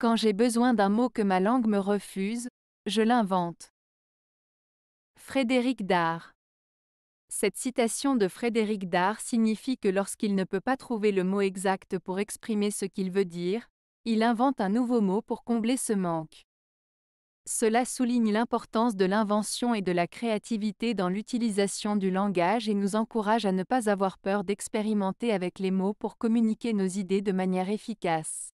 Quand j'ai besoin d'un mot que ma langue me refuse, je l'invente. Frédéric Dard Cette citation de Frédéric Dard signifie que lorsqu'il ne peut pas trouver le mot exact pour exprimer ce qu'il veut dire, il invente un nouveau mot pour combler ce manque. Cela souligne l'importance de l'invention et de la créativité dans l'utilisation du langage et nous encourage à ne pas avoir peur d'expérimenter avec les mots pour communiquer nos idées de manière efficace.